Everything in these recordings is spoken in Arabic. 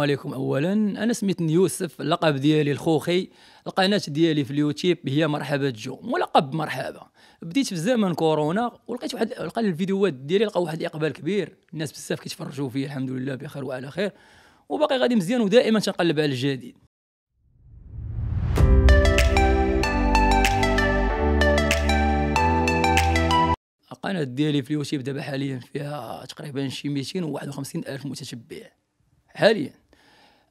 عليكم اولا انا سميتني يوسف اللقب ديالي الخوخي القناه ديالي في اليوتيوب هي مرحبا جو ملقب مرحبا بديت في زمن كورونا ولقيت واحد لقى الفيديوهات ديالي لقى واحد الاقبال كبير الناس بزاف كيتفرجوا فيه الحمد لله بخير وعلى خير وباقي غادي مزيان ودائما تنقلب على الجديد القناه ديالي في اليوتيوب دابا حاليا فيها تقريبا شي ميتين وواحد وخمسين الف متتبع حاليا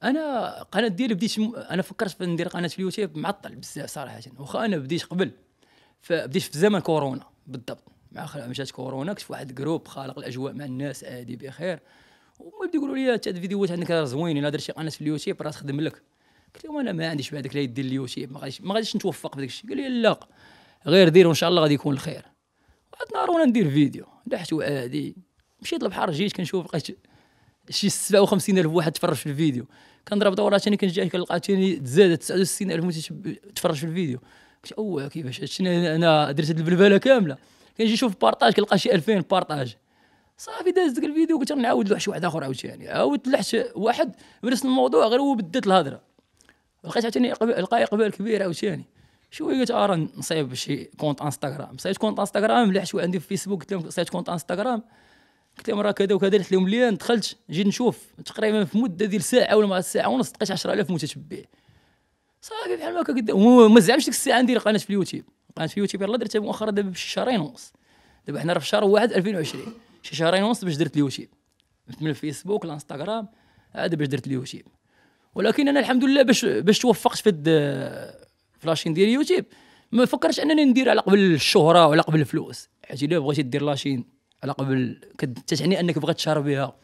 انا قناه ديالي بديت م... انا فكرت ندير قناه في اليوتيوب معطل بزاف صراحه واخا انا بديت قبل فبديت في زمن كورونا بالضبط مع مشات كورونا كنت في واحد جروب خالق الاجواء مع الناس عادي بخير وما بداو يقولوا لي انت الفيديوهات عندك راه زوينين هذا شي قناه في اليوتيوب راه تخدم لك قلت لهم انا ما عنديش بهذاك لا يدير اليوتيوب ما غاديش ما غاديش نتوفق في الشيء قال لي لا غير دير وان شاء الله غادي يكون الخير واحد نهار وانا ندير فيديو لحت عادي مشيت للبحر جيت كنشوف لقيت شي 57000 واحد تفرج في الفيديو كنضرب دوره ثاني كنجي كنلقى ثاني تزادت 69000 تفرج في الفيديو قلت اوه كيفاش انا درت البلبله كامله كنجي نشوف بارطاج كنلقى شي 2000 بارطاج صافي دازت ديك الفيديو قلت نعاود لوح شي واحد اخر عاوتاني يعني. عاودت لحت واحد بنفس الموضوع غير هو بدات الهضره لقيت عاوتاني لقى اقبال كبير عاوتاني شويه قلت ارا آه، نصيب شي كونت انستغرام صيفت كونت انستغرام لحت عندي في فيسبوك قلت لهم صيفت كونت انستغرام قلت لهم راه كذا وكذا قلت لهم لي دخلت جيت نشوف تقريبا في مده ديال ساعه ولا مع ساعه ونص لقيت 10000 متتبع صافي بحال هكا وما زعمش ديك الساعه ندير قناه في اليوتيوب قناه في اليوتيوب يلاه درتها مؤخرا دابا بشي شهرين ونص دابا حنا في شهر واحد 2020 شي شهرين ونص باش درت اليوتيوب من الفيسبوك الانستغرام عاد باش درت اليوتيوب ولكن انا الحمد لله باش باش توفقت في فلاشين ديال اليوتيوب ما فكرتش انني ندير على قبل الشهره وعلى قبل الفلوس حيت الا بغيتي دير لاشين على قبل تتعني انك بغات تشارب بها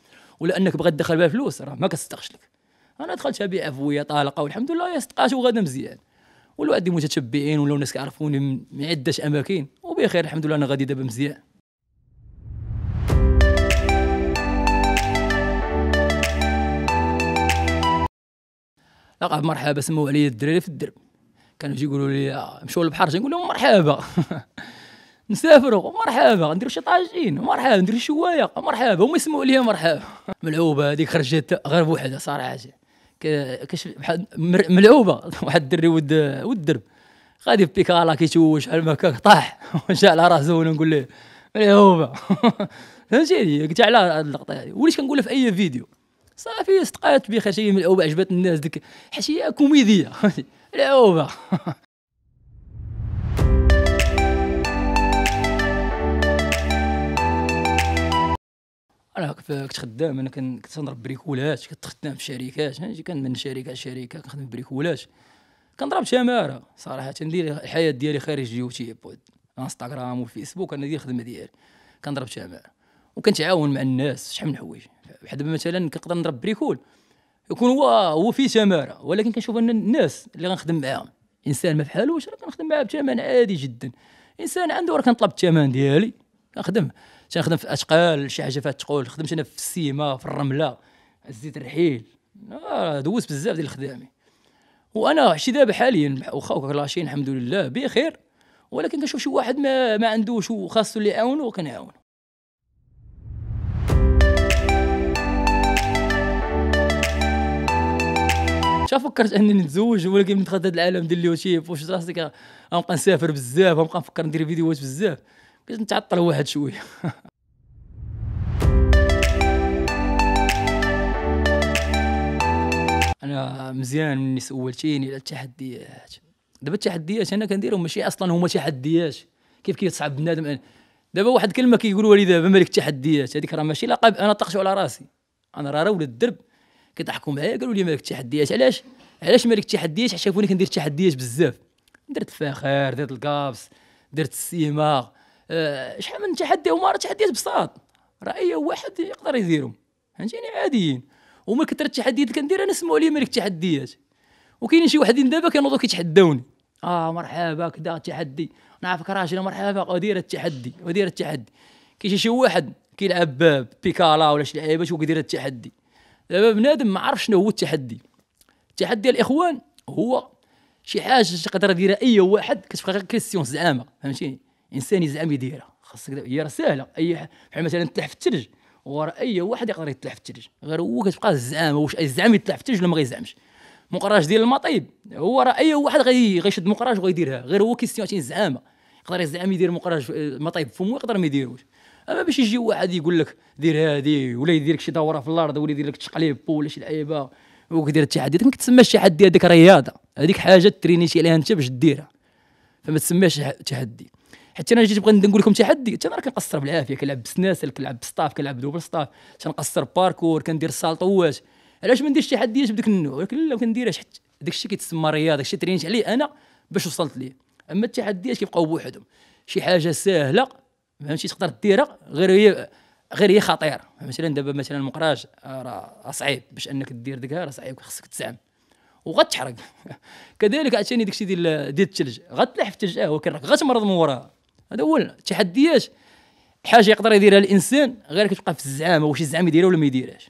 ولا انك بغات تدخل بها فلوس راه ما كتصدقش لك انا دخلت بعفويه طالقه والحمد لله يا صدقات وغدا مزيان ولاو عندي متشبعين ولاو ناس كيعرفوني من عده اماكن وبخير الحمد لله انا غادي دابا مزيان لقى مرحبا سمو عليا الدراري في الدرب كانوا يجي يقولوا لي آه، مشوا للبحر تنقول لهم مرحبا نسافروا مرحبا نديروا شي طاجين مرحبا نديروا شي مرحبا هما يسمعوا ليا مرحبا ملعوبه هذيك خرجت غير بوحدها صراحه كاش ملعوبه واحد الدري ود ود الدرب غادي بيكالا كيتوش على المكان طاح جا على راسه وانا نقول له ملعوبه فهمتيني قلت على هذه اللقطه هذه وليت كنقولها في اي فيديو صافي استقات بخير شي ملعوبه عجبت الناس ديك حشيه كوميديه ملعوبه انا كنت خدام انا كنت كنضرب بريكولات كنت خدام في شركات يعني كان من شركه لشركه كنخدم بريكولات كنضرب تماره صراحه ندير الحياه ديالي خارج اليوتيوب انستغرام وفيسبوك انا ندير الخدمه ديالي كنضرب تماره وكنتعاون مع الناس شحال من حوايج بحال دابا مثلا كنقدر نضرب بريكول يكون هو هو فيه تماره ولكن كنشوف ان الناس اللي غنخدم معاهم انسان ما بحالوش راه كنخدم معاه بثمن عادي جدا انسان عنده راه كنطلب الثمن ديالي كنخدم تنخدم في اتقال شي حاجه فيها تقول خدمت انا في السيما في الرمله الزيت الرحيل آه دوزت بزاف ديال الخدامي وانا شي دابا حاليا واخا كلاشين الحمد لله بخير ولكن كنشوف شي واحد ما, ما عندوش وخاصو اللي يعاونو وكنعاونو شا فكرت انني نتزوج ولكن دخلت هذا العالم ديال اليوتيوب واش راسي غنبقى نسافر بزاف غنبقى نفكر ندير فيديوهات بزاف بس نتعطل واحد شويه انا مزيان مني سولتيني على يعني التحديات دابا التحديات انا كنديرهم ماشي اصلا هما تحديات كيف كيتصعب بنادم دابا واحد الكلمه كيقولوا لي دابا مالك التحديات هذيك راه ماشي لقب انا طقتو على راسي انا راه ولد الدرب كيضحكوا معايا قالوا لي مالك التحديات علاش علاش مالك التحديات شافوني كندير التحديات بزاف درت الفخار درت الكابس درت السيما آه، شحال من تحدي هما راه تحديات بساط راه اي واحد يقدر يديرهم فهمتيني عاديين ومن كثر التحديات اللي كندير انا سمعوا لي ملك التحديات وكاينين شي وحدين دابا كينوضوا كيتحداوني اه مرحبا كدا تحدي نعرفك راجل مرحبا ودير التحدي ودير التحدي كيجي شي واحد كيلعب بيكالا ولا شي لعيبات وكيدير التحدي دابا بنادم ما عارف شنو هو التحدي التحدي الاخوان هو شي حاجه تقدر ديرها اي واحد كتبقى غير كريستيون زعامه فهمتيني انسان يزعم يديرها خاصك هي راه ساهله اي بحال مثلا تلح في الثلج ورا اي واحد يقدر يتلح في الثلج غير هو كتبقى الزعامه واش الزعام يتلح في الثلج ولا ما غيزعمش مقراج ديال المطيب هو راه اي واحد غي غيشد مقراج وغيديرها غير هو كيستيون الزعامه يقدر الزعام يدير مقراج آه، مطيب فمو يقدر ما يديروش اما باش يجي واحد يقول لك دير هادي ولا يدير لك شي دوره في الارض ولا يدير لك تقليب ولا شي لعيبه وكدير التحديات ما كتسماش تحدي هذيك رياضه هذيك حاجه ترينيتي عليها انت باش ديرها فما تسماش تحدي حتى انا جيت بغيت نقول لكم تحدي حتى انا كنقصر بالعافيه كنلعب بسناسل كنلعب بسطاف كنلعب دوبل سطاف كنقصر باركور كندير سالطوات علاش ما نديرش تحديات بدك النوع ولكن لا ما كنديرهاش حتى داك الشيء كيتسمى رياضه الشيء ترينت عليه انا باش وصلت ليه اما التحديات كيبقاو بوحدهم شي حاجه سهله فهمتي تقدر ديرها غير هي غير هي خطيره مثلا دابا مثلا المقراج آه، راه صعيب باش انك دير ديكها راه صعيب خاصك تزعم وغتحرق كذلك عاوتاني داكشي ديال ديال الثلج غتلح في الثلج اه ولكن راك غتمرض من وراها هذا هو التحديات حاجه يقدر يديرها الانسان غير كتبقى في الزعامه واش الزعام يديرها ولا ما يديرهاش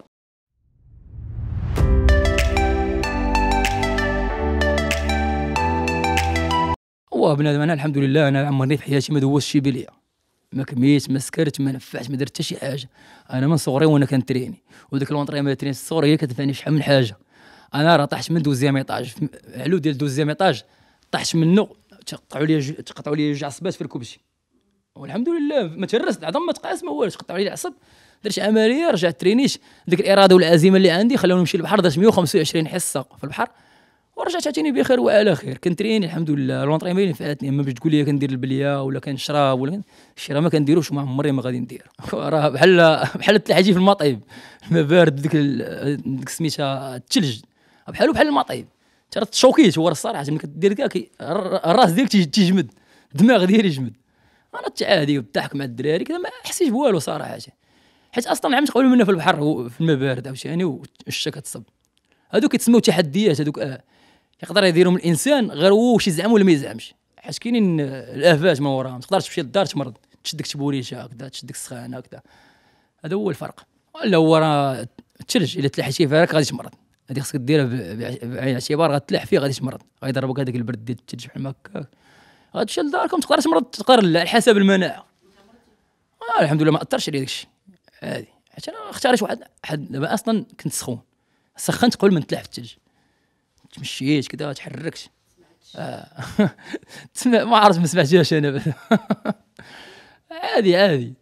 هو بنادم انا الحمد لله انا عمرني في حياتي ما دوزت شي بليه ما كميت ما سكرت ما نفعت ما درت حتى شي حاجه انا من صغري وانا كنتريني وداك ما تريني الصغر هي كتفاني شحال من حاجه انا راه طحت من دوزيام ايطاج علو ديال دوزيام ايطاج طحت منه تقطعوا لي تقطعوا لي جوج عصبات في الكوبشي والحمد لله ما تهرست عظم ما تقاس ما والو قطعوا لي العصب درت عمليه رجعت ترينيش ديك الاراده والعزيمه اللي عندي خلوني نمشي للبحر درت 125 حصه في البحر ورجعت عتيني بخير وعلى خير كنتريني الحمد لله لونطريمين اللي فاتني اما باش تقول لي كندير البليه ولا كنشرب ولا شي راه ما كنديروش ما عمري ما غادي ندير راه بحال بحال التلحاجي في المطيب ما بارد ديك ديك سميتها الثلج بحالو بحال المطيب ترى تشوكيت هو الصراحه ملي كدير كاع الراس ديالك تيجمد الدماغ ديالي يجمد انا التعادي والضحك مع الدراري كذا ما حسيت بوالو صراحه حيت اصلا عمش قبل منا في البحر في المبارد بارد او يعني والشتا كتصب هذوك كيتسموا تحديات هذوك آه يقدر يديرهم الانسان غير هو واش يزعم ولا ما يزعمش حيت كاينين آه، الافات من وراهم تقدر تمشي للدار تمرض تشدك تبوليشه هكذا تشدك السخانه هكذا هذا هو الفرق ولا هو راه تشرج الا تلحشتي فيها راك غادي تمرض هذه خصك ديرها بعين الاعتبار غتلاح فيه غادي تمرض غيضربك هذاك البرد ديال الثلج بحال هكاك غتمشي لداركم تقدر تمرض تقدر على حسب المناعه آه الحمد لله ما اثرش عليا داكشي عادي حتى انا اختاريت واحد حد دابا اصلا كنت سخون سخنت قبل ما في الثلج تمشيت كذا تحركت آه. ما عرفت ما سمعتهاش انا عادي عادي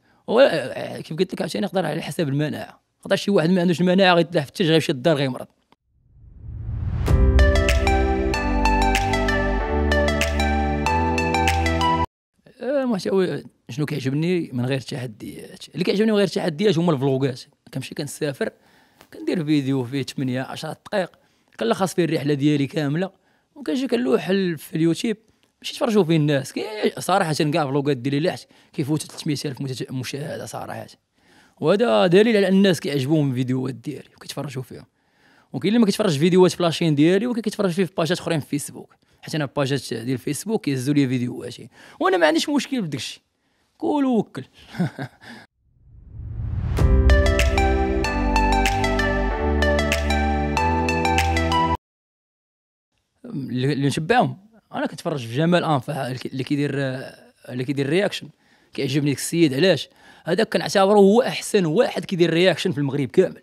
كيف قلت لك عشان نقدر على حسب المناعه خاطر شي واحد ما عندوش المناعه غيتلعب في الثلج غيمشي للدار غيمرض آه، محتوى شنو كيعجبني من غير التحديات اللي كيعجبني من غير التحديات هما الفلوغات كنمشي كنسافر كندير فيديو فيه 8 10 دقائق كنلخص فيه الرحله ديالي كامله وكنجي كنلوح في اليوتيوب باش يتفرجوا فيه الناس صراحه كاع الفلوغات ديالي لحت كيفوتوا الف مشاهده صراحه وهذا دليل على الناس كيعجبهم الفيديوهات ديالي وكيتفرجوا فيهم وكاين اللي ما كيتفرجش فيديوهات فلاشين ديالي وكيتفرج فيه في باجات اخرين في فيسبوك حيت انا باجات ديال الفيسبوك يهزوا لي فيديوهاتي وانا ما عنديش مشكل بداك الشيء كول ووكل اللي نشبعهم انا كنتفرج في جمال انفا اللي كيدير اللي كيدير رياكشن كيعجبني داك السيد علاش هذاك كنعتبره هو احسن واحد كيدير رياكشن في المغرب كامل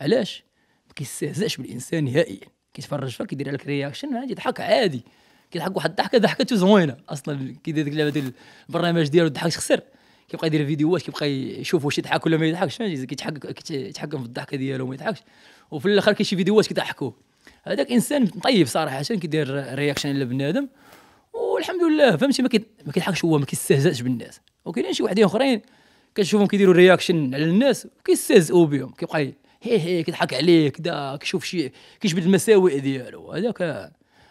علاش ما كيستهزاش بالانسان نهائيا كيتفرج فيها كيدير لك رياكشن عادي يضحك عادي كيضحك واحد الضحكه ضحكته زوينه اصلا كيدير ديك اللعبه ديال البرنامج ديالو الضحك خسر كيبقى يدير فيديوهات كيبقى يشوف واش يضحك ولا ما يضحكش كيتحكم كيتحكم في الضحكه ديالو ما يضحكش وفي الاخر كاين شي فيديوهات كيضحكوا هذاك انسان طيب صراحه كيدير رياكشن على بنادم والحمد لله فهمتي ما كيضحكش هو ما كيستهزاش بالناس وكاينين شي واحدين اخرين كتشوفهم كيديروا رياكشن على الناس وكيستهزئوا بهم كيبقى هي هي كيضحك عليك كذا كيشوف شي كيجبد المساوئ ديالو هذاك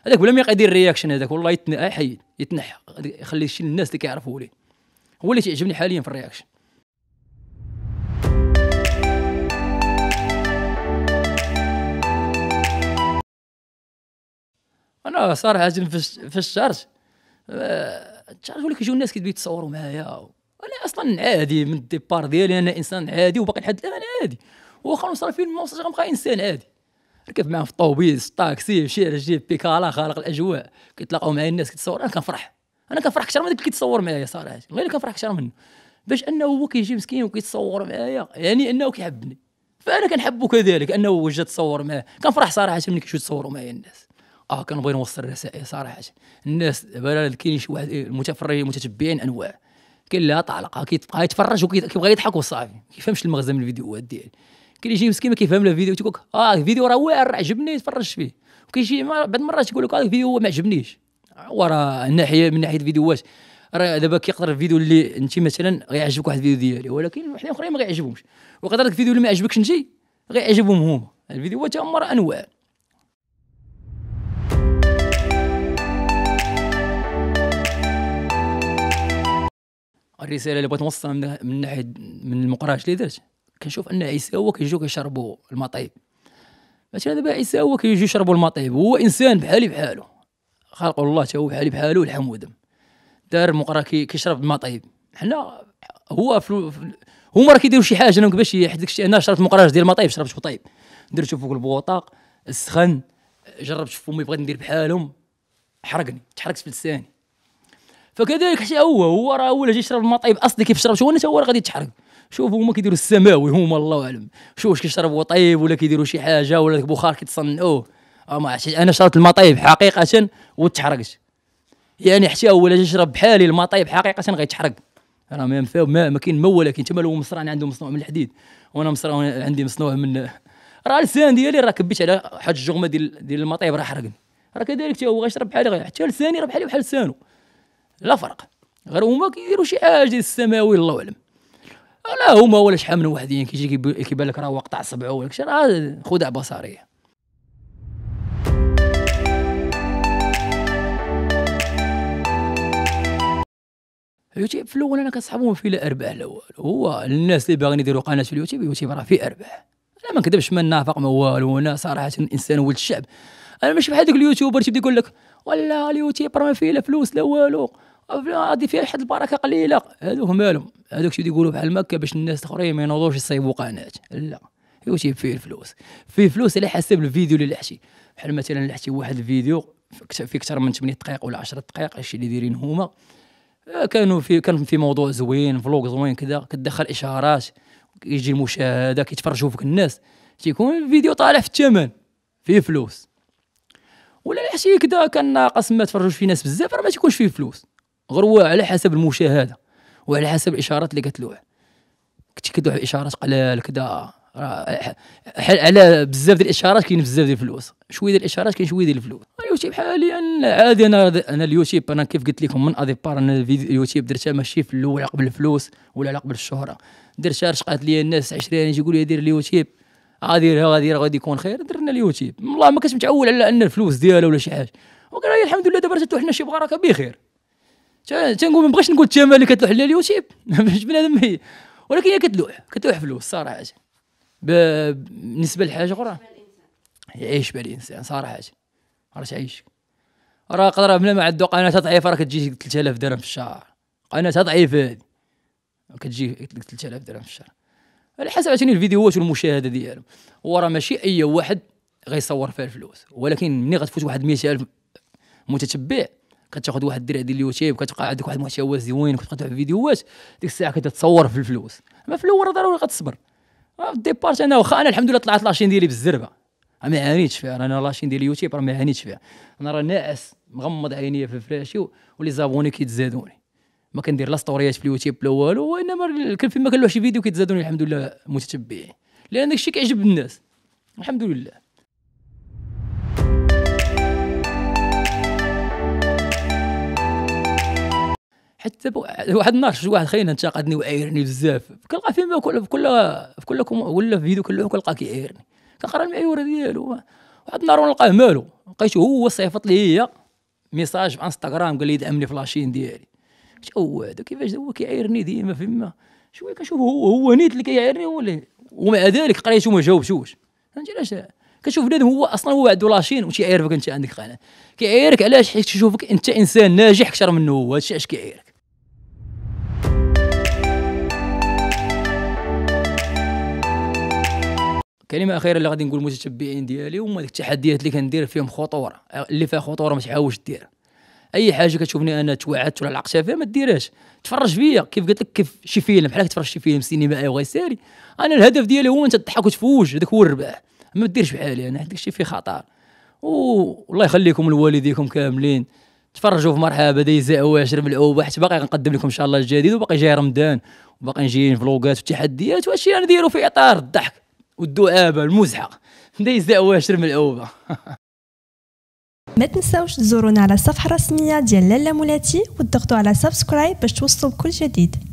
هذاك بلا ما يدير رياكشن هذاك والله يتنحى حي يتنحى يخلي شي الناس اللي كيعرفوا ليه هو اللي تعجبني حاليا في الرياكشن انا صراحه في الشارج آه، الشارج ولا كيجيو الناس كيبغيو يتصوروا معايا انا اصلا عادي من الديبار ديالي انا انسان عادي وباقي لحد الان عادي واخا نوصل ما وصلش غنبقى انسان عادي ركبت معاهم في الطوبيس في الطاكسي في شارع جديد بيكالا خالق الاجواء كيتلاقاو معايا الناس كيتصور انا كنفرح انا كنفرح اكثر من داك اللي كيتصور معايا صراحه غير كنفرح اكثر منه باش انه هو كيجي مسكين وكيتصور معايا يعني انه كيحبني فانا كنحبو كذلك انه هو جا تصور معاه كنفرح صراحه ملي كيجيو يتصوروا معايا الناس اه كنبغي نوصل الرسائل صراحه الناس دابا كاين شي واحد إيه، المتفرجين المتتبعين انواع كاين لها طالقه كيتبقى يتفرج وكيبغى يضحك وصافي ما كيفهمش المغزى من الفيديوهات ديالي كيجي مسكين ما كيفهم لا فيديو تيقول لك اه الفيديو راه واعر عجبني تفرجت فيه وكيجي بعض المرات تيقول لك هذا آه، الفيديو ما عجبنيش وراه الناحيه من ناحيه الفيديوهات راه دابا كيقدر الفيديو اللي انت مثلا غيعجبك واحد الفيديو ديالي ولكن واحد اخرين ما غيعجبهمش وقدر الفيديو اللي ما عجبكش انت غيعجبهم هما الفيديوهات هما راه انواع الرساله اللي بغيت نوصلها من ناحيه من المقراش اللي درت كنشوف ان عيسى هو كيجيو كيشربوا المطيب طيب مثلا دابا عيسى هو كيجيو يشربوا المطيب هو انسان بحالي بحاله خلق الله حتى هو بحالي بحاله الحمود دار مقرا كيشرب المطيب حنا هو فلو هما راه كيديروا شي حاجه انا باش حيت داكشي انا شربت مقراج ديال المطيب شربت شربته طيب درتو فوق البوطاق السخن جربت فمي بغيت ندير بحالهم حرقني تحرقت في لساني فكذلك حتى هو هو راه هو اللي جا يشرب الماء طيب اصلي كيف شرب شو انا هو غادي يتحرق شوف هما كيديروا السماوي هما الله اعلم شوف واش كيشربوا طيب ولا كيديروا شي حاجه ولا بخار كيتصنعوه ما انا شربت الماء طيب حقيقه وتحرقت يعني حتى هو جا يشرب بحالي الماء طيب حقيقه غيتحرق راه ما ما ما كاين ما ولا كاين تما لو مصران عنده مصنوع من الحديد وانا مصران عندي مصنوع من راه لسان ديالي راه كبيت على حاج الجغمه ديال ديال طيب، راه حرقني راه كذلك حتى هو غيشرب بحالي حتى لساني راه بحالي بحال لسانه لا فرق غير هما كيديروا شي حاجه السماوي الله اعلم لا هما ولا شحال من واحدين كيجي كيبان لك راه وقطع صبعه ولا كشي راه خدع بصريه يوتيوب في الاول انا كنصحابهم فيه ارباح لا والو هو الناس اللي باغيين يديروا قناه في اليوتيوب يوتيوب راه فيه ارباح انا ما نكذبش ما نافق ما والو انا صراحه انسان ولد الشعب انا ماشي بحال داك اليوتيوبر تيبدا يقول لك ولا اليوتيوب راه ما فيه لا فلوس لا والو غادي فيها واحد البركه قليله هذوك مالهم هذوك شو يقولوا بحال مكه باش الناس الاخرين ما ينوضوش يصيبوا قناه لا يوتيوب فيه الفلوس فيه فلوس على حسب الفيديو اللي لحشي بحال مثلا لحشي واحد الفيديو في اكثر من 8 دقائق ولا 10 دقائق الشيء اللي دايرين هما آه، كانوا في كان في موضوع زوين فلوق زوين كذا كتدخل اشارات يجي المشاهده كيتفرجوا فيك الناس تيكون الفيديو طالع في الثمن فيه فلوس ولا لحتي كذا كان ناقص ما تفرجوش فيه ناس بزاف راه ما تيكونش فيه فلوس غير هو على حسب المشاهده وعلى حسب الاشارات اللي كتلوح كنتي كتلوح اشارات قلال كذا على بزاف ديال الاشارات كاين بزاف ديال الفلوس شويه ديال الاشارات كاين شويه ديال الفلوس اليوتيوب حاليا عادي انا انا اليوتيوب انا كيف قلت لكم من ادي بار انا اليوتيوب درتها ماشي في الاول قبل الفلوس ولا على قبل الشهره درتها رشقات لي الناس 20 يجي يقول لي دير اليوتيوب غادي غاديرها غادي يكون خير درنا اليوتيوب والله ما كنتش متعول على ان الفلوس ديالها ولا شي حاجه وكان الحمد لله دابا حنا شي بغركه بخير تنقول ما بغيتش نقول التماره اللي كتلوح على اليوتيوب باش بنادم ولكن هي كتلوح كتلوح فلوس صراحه بالنسبه لحاجه اخرى يعيش بها الانسان صراحه راه تعيش راه قدر بلا ما عندو قناه ضعيفه راه كتجي 3000 درهم في الشهر قناه ضعيفه هذه كتجي 3000 درهم في الشهر على حسب عاوتاني الفيديوهات والمشاهده ديالهم هو راه ماشي اي واحد غيصور فيها الفلوس ولكن ملي غتفوت واحد 100000 متتبع كتاخذ واحد الدرع ديال اليوتيوب كتبقى عندك واحد المحتوى زوين كتبقى تلعب فيديوهات ديك الساعه كتتصور في الفلوس ما في الاول ضروري غتصبر آه، في الديبارت انا واخا انا الحمد لله طلعت لاشين ديالي بالزربه ما عانيتش فيها انا لاشين ديال اليوتيوب راه ما عانيتش فيها انا راه ناعس مغمض عينيا في فراشي ولي زابوني كيتزادوني ما كندير لا ستوريات في اليوتيوب لا والو وانما كان فيما كنلوح شي فيديو كيتزادوني الحمد لله متتبعين لان داكشي كيعجب الناس الحمد لله حتى واحد النهار شفت واحد خينا انتقدني وعايرني بزاف كنلقى فيما في كل في كل في كل ولا فيديو كله كنلقاه كيعايرني كنقرا المعيوره ديالو واحد النهار ونلقاه مالو لقيته هو صيفط لي هي ميساج في انستغرام قال لي دعم لي فلاشين ديالي قلت هو هذا كيفاش هو كيعايرني ديما فيما شويه كنشوف هو هو نيت اللي كيعايرني هو اللي ومع ذلك قريته وما جاوبتوش فهمتي علاش كتشوف بنادم هو اصلا هو عنده لاشين وتيعايرك انت عندك قناه كيعايرك علاش حيت تشوفك انت انسان ناجح اكثر منه هو هادشي علاش كيعايرك كلمه اخيره اللي غادي نقول للمتتبعين ديالي هما ديك التحديات اللي كندير فيهم خطوره اللي فيها خطوره ما تحاولش دير اي حاجه كتشوفني انا توعدت ولا لعقت فيها ما ديرهاش تفرج فيا كيف قلت لك كيف شي فيلم بحال كتفرج شي فيلم سينمائي وغيساري انا الهدف ديالي هو انت تضحك وتفوج هذاك هو الربح ما ديرش بحالي انا هذاك الشيء فيه خطر والله يخليكم لوالديكم كاملين تفرجوا في مرحبا دايزة عواشر ملعوبه حيت باقي غنقدم لكم ان شاء الله الجديد وباقي جاي رمضان وباقي جايين فلوقات وتحديات وهادشي غنديرو في اطار الضحك والذؤابه المزعه دايز دعوه شرم العوبه ما تنساوش تزورونا على الصفحه الرسميه ديال لالا مولاتي وتضغطوا على سبسكرايب باش توصلوا بكل جديد